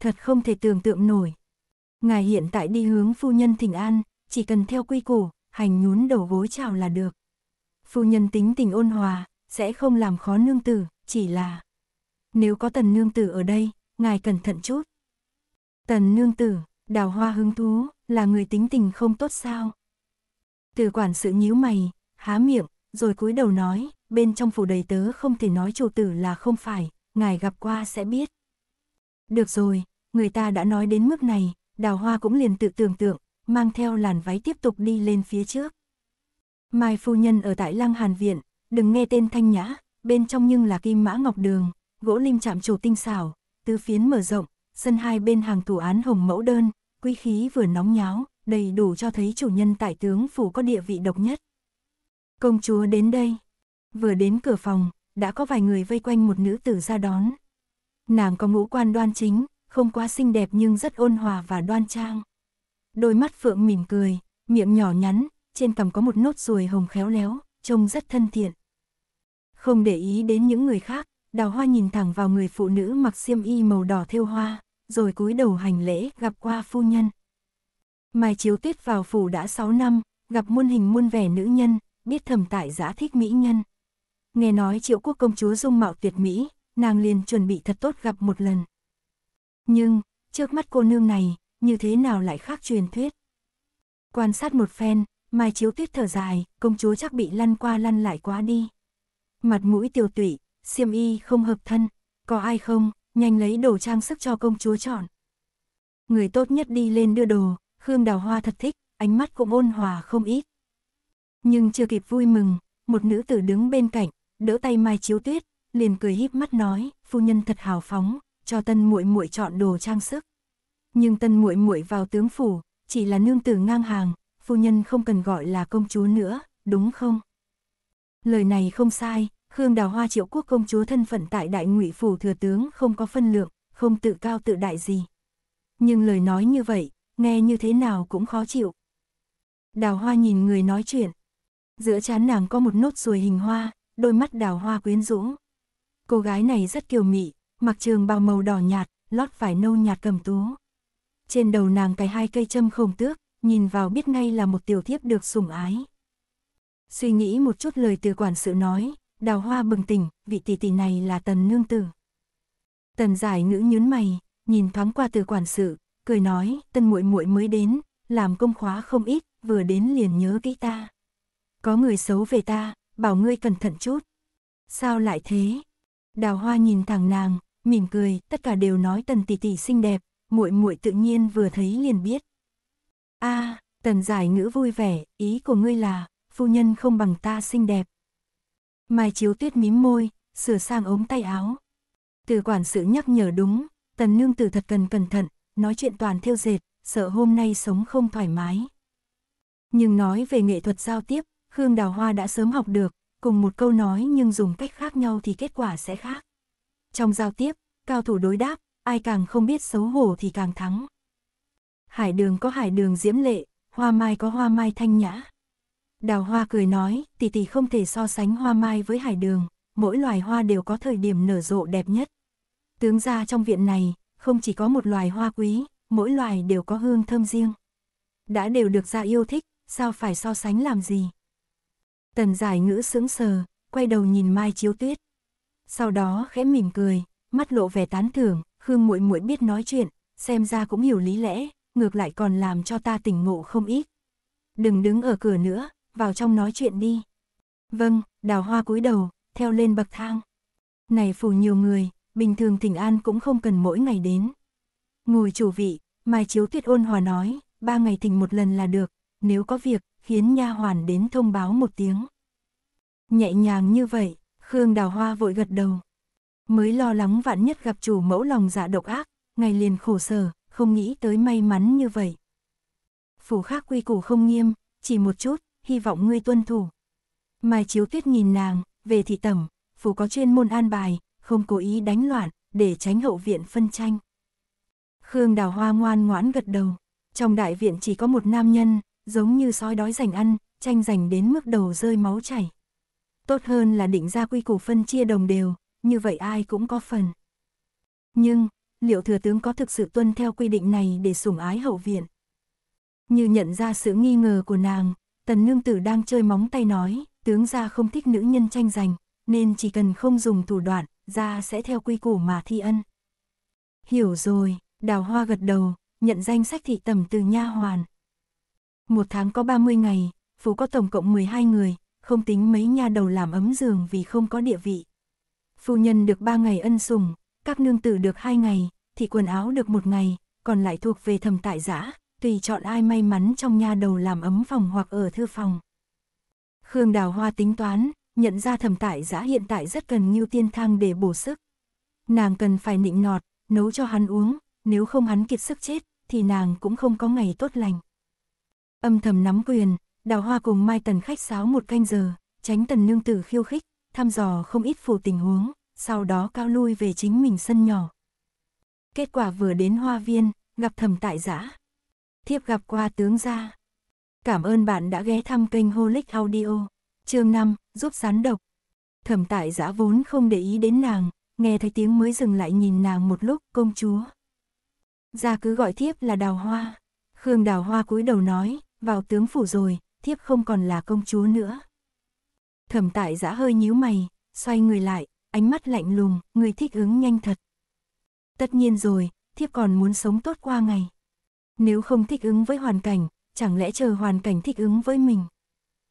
Speaker 1: Thật không thể tưởng tượng nổi. Ngài hiện tại đi hướng phu nhân thỉnh an, chỉ cần theo quy củ, hành nhún đầu gối chào là được. Phu nhân tính tình ôn hòa, sẽ không làm khó nương tử, chỉ là... Nếu có tần nương tử ở đây, ngài cẩn thận chút. Tần nương tử, đào hoa hứng thú, là người tính tình không tốt sao? Từ quản sự nhíu mày, há miệng, rồi cúi đầu nói, bên trong phủ đầy tớ không thể nói chủ tử là không phải, ngài gặp qua sẽ biết. Được rồi, người ta đã nói đến mức này, đào hoa cũng liền tự tưởng tượng, mang theo làn váy tiếp tục đi lên phía trước. Mai phu nhân ở tại Lăng Hàn Viện, đừng nghe tên thanh nhã, bên trong nhưng là kim mã ngọc đường, gỗ lim chạm trổ tinh xảo, tứ phiến mở rộng, sân hai bên hàng thủ án hồng mẫu đơn, quý khí vừa nóng nháo, đầy đủ cho thấy chủ nhân tại tướng phủ có địa vị độc nhất. Công chúa đến đây. Vừa đến cửa phòng, đã có vài người vây quanh một nữ tử ra đón. Nàng có ngũ quan đoan chính, không quá xinh đẹp nhưng rất ôn hòa và đoan trang. Đôi mắt phượng mỉm cười, miệng nhỏ nhắn, trên cằm có một nốt ruồi hồng khéo léo, trông rất thân thiện. Không để ý đến những người khác, đào hoa nhìn thẳng vào người phụ nữ mặc xiêm y màu đỏ thêu hoa rồi cúi đầu hành lễ gặp qua phu nhân. Mai Chiếu Tuyết vào phủ đã 6 năm, gặp muôn hình muôn vẻ nữ nhân, biết thầm tại giã thích mỹ nhân. Nghe nói triệu quốc công chúa dung mạo tuyệt mỹ, nàng liền chuẩn bị thật tốt gặp một lần. Nhưng, trước mắt cô nương này, như thế nào lại khác truyền thuyết? Quan sát một phen, Mai Chiếu Tuyết thở dài, công chúa chắc bị lăn qua lăn lại quá đi. Mặt mũi tiêu tụy, xiêm y không hợp thân, có ai không, nhanh lấy đồ trang sức cho công chúa chọn. Người tốt nhất đi lên đưa đồ, Khương Đào Hoa thật thích, ánh mắt cũng ôn hòa không ít. Nhưng chưa kịp vui mừng, một nữ tử đứng bên cạnh, đỡ tay Mai Chiếu Tuyết, liền cười híp mắt nói, phu nhân thật hào phóng, cho Tân muội muội chọn đồ trang sức. Nhưng Tân muội muội vào tướng phủ, chỉ là nương tử ngang hàng, phu nhân không cần gọi là công chúa nữa, đúng không? Lời này không sai, Khương Đào Hoa triệu quốc công chúa thân phận tại đại ngụy phủ thừa tướng không có phân lượng, không tự cao tự đại gì. Nhưng lời nói như vậy, nghe như thế nào cũng khó chịu. Đào Hoa nhìn người nói chuyện. Giữa chán nàng có một nốt ruồi hình hoa, đôi mắt đào hoa quyến rũ. Cô gái này rất kiều mị, mặc trường bào màu đỏ nhạt, lót vải nâu nhạt cầm tú. Trên đầu nàng cài hai cây châm khổng tước, nhìn vào biết ngay là một tiểu thiếp được sủng ái. Suy nghĩ một chút lời từ quản sự nói, Đào hoa bừng tỉnh, vị tỷ tỷ này là tần nương tử. Tần giải ngữ nhướng mày, nhìn thoáng qua từ quản sự, cười nói, tân muội muội mới đến, làm công khóa không ít, vừa đến liền nhớ kỹ ta. Có người xấu về ta, bảo ngươi cẩn thận chút. Sao lại thế? Đào hoa nhìn thẳng nàng, mỉm cười, tất cả đều nói tần tỷ tỷ xinh đẹp, muội muội tự nhiên vừa thấy liền biết. A, à, tần giải ngữ vui vẻ, ý của ngươi là, phu nhân không bằng ta xinh đẹp. Mai Chiếu Tuyết mím môi, sửa sang ống tay áo. Từ quản sự nhắc nhở đúng, tần nương tử thật cần cẩn thận, nói chuyện toàn theo dệt, sợ hôm nay sống không thoải mái. Nhưng nói về nghệ thuật giao tiếp, Khương Đào Hoa đã sớm học được, cùng một câu nói nhưng dùng cách khác nhau thì kết quả sẽ khác. Trong giao tiếp, cao thủ đối đáp, ai càng không biết xấu hổ thì càng thắng. Hải đường có hải đường diễm lệ, hoa mai có hoa mai thanh nhã. Đào hoa cười nói, tỷ tỷ không thể so sánh hoa mai với hải đường, mỗi loài hoa đều có thời điểm nở rộ đẹp nhất. Tướng ra trong viện này, không chỉ có một loài hoa quý, mỗi loài đều có hương thơm riêng. Đã đều được ra yêu thích, sao phải so sánh làm gì? Tần giải ngữ sững sờ, quay đầu nhìn Mai Chiếu Tuyết. Sau đó khẽ mỉm cười, mắt lộ vẻ tán thưởng, Khương muội muội biết nói chuyện, xem ra cũng hiểu lý lẽ, ngược lại còn làm cho ta tỉnh ngộ không ít. Đừng đứng ở cửa nữa, vào trong nói chuyện đi. Vâng, đào hoa cúi đầu, theo lên bậc thang. Này phủ nhiều người, bình thường thỉnh an cũng không cần mỗi ngày đến. Ngồi chủ vị, Mai Chiếu Tuyết ôn hòa nói, ba ngày thỉnh một lần là được, nếu có việc, khiến nha hoàn đến thông báo một tiếng. Nhẹ nhàng như vậy, Khương Đào Hoa vội gật đầu. Mới lo lắng vạn nhất gặp chủ mẫu lòng dạ độc ác, ngày liền khổ sở, không nghĩ tới may mắn như vậy. Phủ khác quy củ không nghiêm, chỉ một chút, hy vọng ngươi tuân thủ. Mai chiếu tuyết nhìn nàng, về thị tẩm, phủ có chuyên môn an bài, không cố ý đánh loạn, để tránh hậu viện phân tranh. Khương đào hoa ngoan ngoãn gật đầu, trong đại viện chỉ có một nam nhân, giống như sói đói giành ăn, tranh giành đến mức đầu rơi máu chảy. Tốt hơn là định ra quy củ phân chia đồng đều, như vậy ai cũng có phần. Nhưng, liệu thừa tướng có thực sự tuân theo quy định này để sủng ái hậu viện? Như nhận ra sự nghi ngờ của nàng, Tần nương tử đang chơi móng tay nói, tướng gia không thích nữ nhân tranh giành, nên chỉ cần không dùng thủ đoạn, gia sẽ theo quy củ mà thi ân. Hiểu rồi, đào hoa gật đầu, nhận danh sách thị tẩm từ nha hoàn. Một tháng có 30 ngày, phú có tổng cộng 12 người, không tính mấy nha đầu làm ấm giường vì không có địa vị. Phu nhân được 3 ngày ân sủng, các nương tử được 2 ngày, thì quần áo được 1 ngày, còn lại thuộc về thầm tại giã, tùy chọn ai may mắn trong nha đầu làm ấm phòng hoặc ở thư phòng. Khương Đào Hoa tính toán, nhận ra thẩm tại giã hiện tại rất cần như Tiên Thang để bổ sức. Nàng cần phải nịnh nọt, nấu cho hắn uống, nếu không hắn kiệt sức chết, thì nàng cũng không có ngày tốt lành. Âm thầm nắm quyền, Đào Hoa cùng Mai Tần khách sáo một canh giờ, tránh Tần Nương Tử khiêu khích, thăm dò không ít phù tình huống, sau đó cao lui về chính mình sân nhỏ. Kết quả vừa đến hoa viên, gặp thẩm tại giã thiếp gặp qua tướng gia. Cảm ơn bạn đã ghé thăm kênh Holic Audio. chương 5, giúp sán độc. Thẩm tại giã vốn không để ý đến nàng, nghe thấy tiếng mới dừng lại nhìn nàng một lúc, công chúa. Gia cứ gọi thiếp là đào hoa. Khương đào hoa cúi đầu nói, vào tướng phủ rồi, thiếp không còn là công chúa nữa. Thẩm tại giã hơi nhíu mày, xoay người lại, ánh mắt lạnh lùng, người thích ứng nhanh thật. Tất nhiên rồi, thiếp còn muốn sống tốt qua ngày. Nếu không thích ứng với hoàn cảnh, chẳng lẽ chờ hoàn cảnh thích ứng với mình?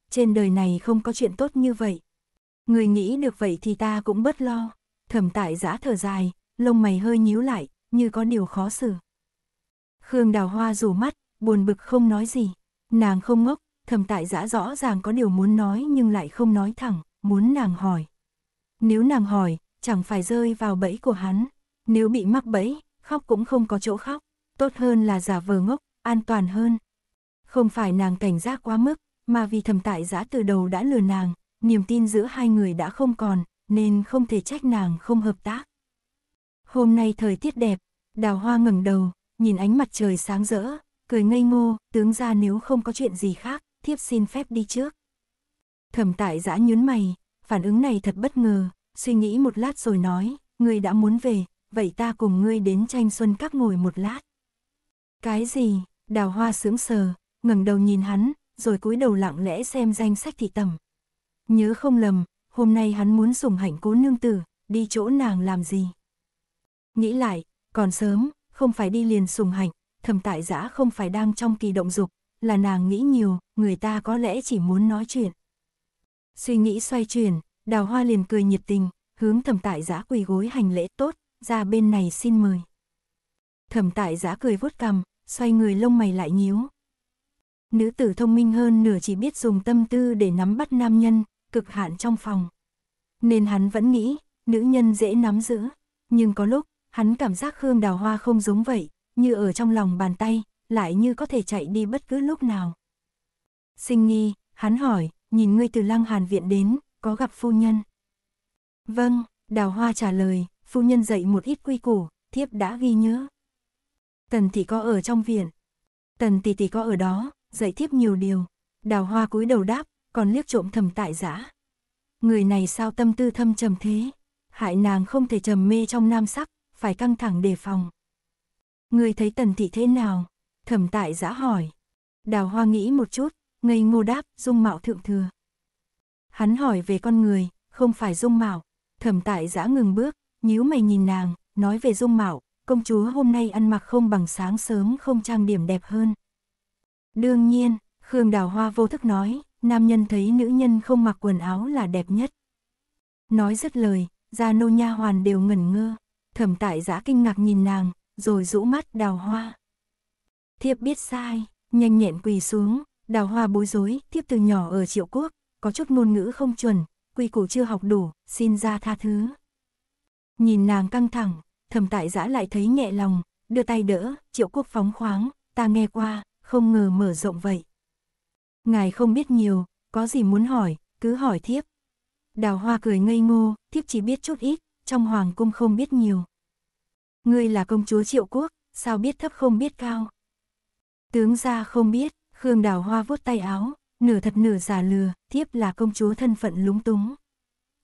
Speaker 1: Trên đời này không có chuyện tốt như vậy. Người nghĩ được vậy thì ta cũng bớt lo. Thẩm tại giã thở dài, lông mày hơi nhíu lại, như có điều khó xử. Khương đào hoa rủ mắt, buồn bực không nói gì. Nàng không ngốc, thẩm tại giã rõ ràng có điều muốn nói nhưng lại không nói thẳng, muốn nàng hỏi. Nếu nàng hỏi, chẳng phải rơi vào bẫy của hắn. Nếu bị mắc bẫy, khóc cũng không có chỗ khóc tốt hơn là giả vờ ngốc, an toàn hơn. Không phải nàng cảnh giác quá mức, mà vì thầm tại giã từ đầu đã lừa nàng, niềm tin giữa hai người đã không còn, nên không thể trách nàng không hợp tác. Hôm nay thời tiết đẹp, đào hoa ngẩng đầu, nhìn ánh mặt trời sáng rỡ, cười ngây ngô, tướng ra nếu không có chuyện gì khác, thiếp xin phép đi trước. Thẩm tại giã nhún mày, phản ứng này thật bất ngờ, suy nghĩ một lát rồi nói, ngươi đã muốn về, vậy ta cùng ngươi đến tranh xuân các ngồi một lát. Cái gì? Đào hoa sướng sờ, ngẩng đầu nhìn hắn, rồi cúi đầu lặng lẽ xem danh sách thị tầm. Nhớ không lầm, hôm nay hắn muốn dùng hạnh cố nương tử, đi chỗ nàng làm gì? Nghĩ lại, còn sớm, không phải đi liền sùng hạnh, thầm tại giã không phải đang trong kỳ động dục, là nàng nghĩ nhiều, người ta có lẽ chỉ muốn nói chuyện. Suy nghĩ xoay chuyển, đào hoa liền cười nhiệt tình, hướng thầm tại giã quỳ gối hành lễ tốt, ra bên này xin mời. thầm tại giã cười vuốt cằm, xoay người lông mày lại nhíu. Nữ tử thông minh hơn nửa chỉ biết dùng tâm tư để nắm bắt nam nhân, cực hạn trong phòng. Nên hắn vẫn nghĩ, nữ nhân dễ nắm giữ, nhưng có lúc, hắn cảm giác Khương Đào Hoa không giống vậy, như ở trong lòng bàn tay, lại như có thể chạy đi bất cứ lúc nào. Sinh nghi, hắn hỏi, nhìn ngươi từ lăng hàn viện đến, có gặp phu nhân? Vâng, Đào Hoa trả lời, phu nhân dạy một ít quy củ, thiếp đã ghi nhớ. Tần tỷ có ở trong viện. Tần tỷ tỷ có ở đó, dạy thiếp nhiều điều. Đào hoa cúi đầu đáp, còn liếc trộm thầm tại giã. Người này sao tâm tư thâm trầm thế? Hại nàng không thể trầm mê trong nam sắc, phải căng thẳng đề phòng. Người thấy tần thị thế nào? Thẩm tại giã hỏi. Đào hoa nghĩ một chút, ngây ngô đáp, dung mạo thượng thừa. Hắn hỏi về con người, không phải dung mạo. Thẩm tại giã ngừng bước, nhíu mày nhìn nàng, nói về dung mạo, công chúa hôm nay ăn mặc không bằng sáng sớm không trang điểm đẹp hơn. Đương nhiên, Khương Đào Hoa vô thức nói, nam nhân thấy nữ nhân không mặc quần áo là đẹp nhất. Nói dứt lời, gia nô nha hoàn đều ngẩn ngơ, thẩm tại giã kinh ngạc nhìn nàng, rồi rũ mắt đào hoa. Thiếp biết sai, nhanh nhẹn quỳ xuống, đào hoa bối rối, thiếp từ nhỏ ở triệu quốc, có chút ngôn ngữ không chuẩn, quy củ chưa học đủ, xin ra tha thứ. Nhìn nàng căng thẳng, thầm tại giã lại thấy nhẹ lòng, đưa tay đỡ, triệu quốc phóng khoáng, ta nghe qua, không ngờ mở rộng vậy. Ngài không biết nhiều, có gì muốn hỏi, cứ hỏi thiếp. Đào hoa cười ngây ngô, thiếp chỉ biết chút ít, trong hoàng cung không biết nhiều. Ngươi là công chúa triệu quốc, sao biết thấp không biết cao. Tướng gia không biết, Khương đào hoa vuốt tay áo, nửa thật nửa giả lừa, thiếp là công chúa thân phận lúng túng.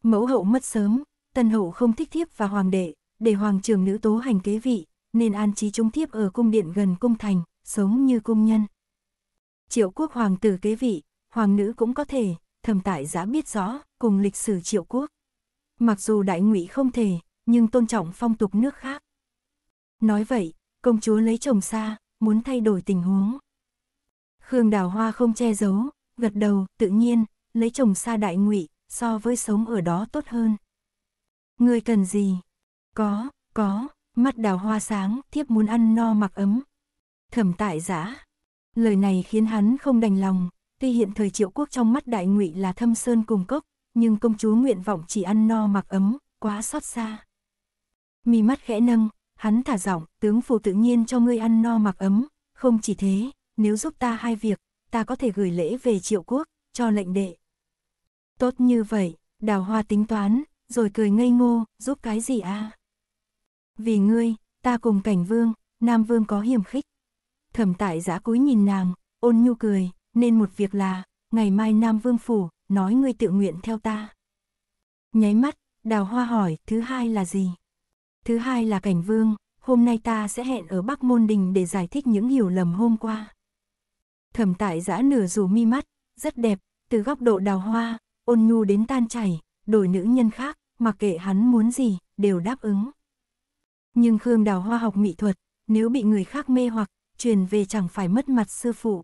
Speaker 1: Mẫu hậu mất sớm, tân hậu không thích thiếp và hoàng đệ, để hoàng trưởng nữ tố hành kế vị, nên an trí chúng thiếp ở cung điện gần cung thành, sống như cung nhân. Triệu quốc hoàng tử kế vị, hoàng nữ cũng có thể, thầm tại giã biết rõ, cùng lịch sử triệu quốc. Mặc dù đại ngụy không thể, nhưng tôn trọng phong tục nước khác. Nói vậy, công chúa lấy chồng xa, muốn thay đổi tình huống. Khương Đào Hoa không che giấu, gật đầu, tự nhiên, lấy chồng xa đại ngụy, so với sống ở đó tốt hơn. Người cần gì? Có, có, mắt đào hoa sáng, thiếp muốn ăn no mặc ấm. Thẩm tại giã. Lời này khiến hắn không đành lòng, tuy hiện thời triệu quốc trong mắt đại ngụy là thâm sơn cùng cốc, nhưng công chúa nguyện vọng chỉ ăn no mặc ấm, quá xót xa. Mi mắt khẽ nâng, hắn thả giọng, tướng phù tự nhiên cho ngươi ăn no mặc ấm, không chỉ thế, nếu giúp ta hai việc, ta có thể gửi lễ về triệu quốc, cho lệnh đệ. Tốt như vậy, đào hoa tính toán, rồi cười ngây ngô, giúp cái gì a à? vì ngươi, ta cùng cảnh vương, nam vương có hiểm khích. Thẩm tại giã cúi nhìn nàng, ôn nhu cười, nên một việc là, ngày mai nam vương phủ, nói ngươi tự nguyện theo ta. Nháy mắt, đào hoa hỏi, thứ hai là gì? Thứ hai là cảnh vương, hôm nay ta sẽ hẹn ở Bắc Môn Đình để giải thích những hiểu lầm hôm qua. Thẩm tại giã nửa dù mi mắt, rất đẹp, từ góc độ đào hoa, ôn nhu đến tan chảy, đổi nữ nhân khác, mặc kệ hắn muốn gì, đều đáp ứng. Nhưng Khương Đào Hoa học mỹ thuật, nếu bị người khác mê hoặc, truyền về chẳng phải mất mặt sư phụ.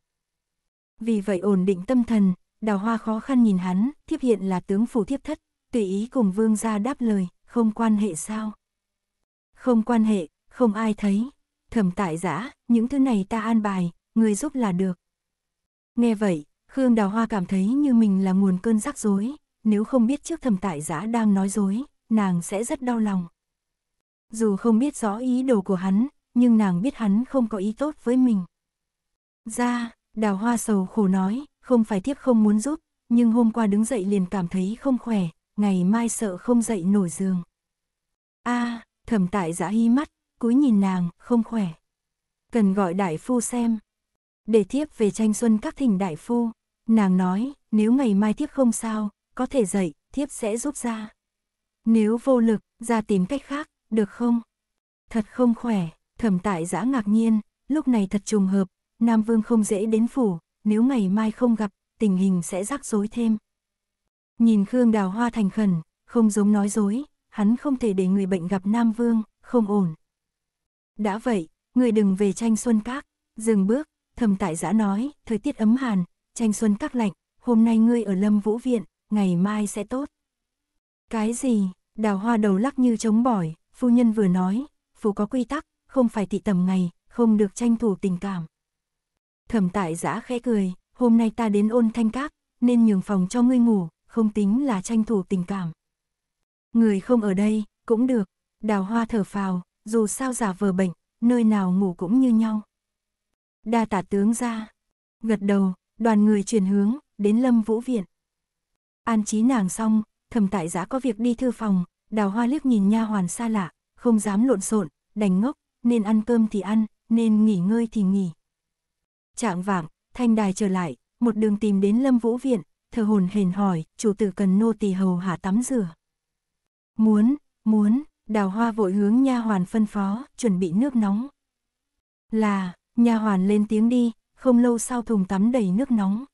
Speaker 1: Vì vậy ổn định tâm thần, Đào Hoa khó khăn nhìn hắn, thiếp hiện là tướng phủ thiếp thất, tùy ý cùng vương gia đáp lời, không quan hệ sao? Không quan hệ, không ai thấy. Thẩm tại giã, những thứ này ta an bài, người giúp là được. Nghe vậy, Khương Đào Hoa cảm thấy như mình là nguồn cơn rắc rối, nếu không biết trước thẩm tại giã đang nói dối, nàng sẽ rất đau lòng dù không biết rõ ý đồ của hắn, nhưng nàng biết hắn không có ý tốt với mình. Ra, đào hoa sầu khổ nói, không phải thiếp không muốn giúp, nhưng hôm qua đứng dậy liền cảm thấy không khỏe, ngày mai sợ không dậy nổi giường. a à, thẩm tại giã hi mắt, cúi nhìn nàng, không khỏe. Cần gọi đại phu xem. Để thiếp về tranh xuân các thỉnh đại phu, nàng nói, nếu ngày mai thiếp không sao, có thể dậy, thiếp sẽ giúp ra. Nếu vô lực, ra tìm cách khác được không? Thật không khỏe, thẩm tại giã ngạc nhiên, lúc này thật trùng hợp, Nam Vương không dễ đến phủ, nếu ngày mai không gặp, tình hình sẽ rắc rối thêm. Nhìn Khương Đào Hoa thành khẩn, không giống nói dối, hắn không thể để người bệnh gặp Nam Vương, không ổn. Đã vậy, người đừng về tranh xuân các, dừng bước, thầm tại giã nói, thời tiết ấm hàn, tranh xuân các lạnh, hôm nay ngươi ở Lâm Vũ Viện, ngày mai sẽ tốt. Cái gì, đào hoa đầu lắc như chống bỏi, phu nhân vừa nói, phu có quy tắc, không phải thị tầm ngày, không được tranh thủ tình cảm. Thẩm tại giã khẽ cười, hôm nay ta đến ôn thanh các, nên nhường phòng cho ngươi ngủ, không tính là tranh thủ tình cảm. Người không ở đây, cũng được, đào hoa thở phào, dù sao giả vờ bệnh, nơi nào ngủ cũng như nhau. Đa tả tướng ra, gật đầu, đoàn người chuyển hướng, đến lâm vũ viện. An trí nàng xong, thẩm tại giã có việc đi thư phòng, Đào hoa liếc nhìn nha hoàn xa lạ, không dám lộn xộn, đành ngốc, nên ăn cơm thì ăn, nên nghỉ ngơi thì nghỉ. Trạng vạng, thanh đài trở lại, một đường tìm đến lâm vũ viện, thờ hồn hền hỏi, chủ tử cần nô tỳ hầu hạ tắm rửa. Muốn, muốn, đào hoa vội hướng nha hoàn phân phó, chuẩn bị nước nóng. Là, nha hoàn lên tiếng đi, không lâu sau thùng tắm đầy nước nóng.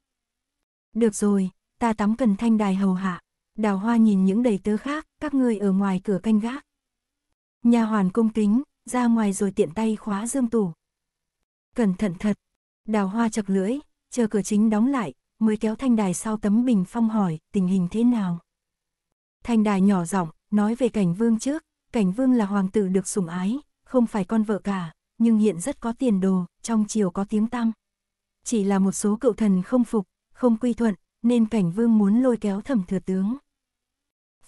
Speaker 1: Được rồi, ta tắm cần thanh đài hầu hạ đào hoa nhìn những đầy tớ khác, các người ở ngoài cửa canh gác. Nhà hoàn cung kính, ra ngoài rồi tiện tay khóa dương tủ. Cẩn thận thật, đào hoa chập lưỡi, chờ cửa chính đóng lại, mới kéo thanh đài sau tấm bình phong hỏi tình hình thế nào. Thanh đài nhỏ giọng, nói về cảnh vương trước, cảnh vương là hoàng tử được sủng ái, không phải con vợ cả, nhưng hiện rất có tiền đồ, trong triều có tiếng tăm. Chỉ là một số cựu thần không phục, không quy thuận, nên cảnh vương muốn lôi kéo thẩm thừa tướng.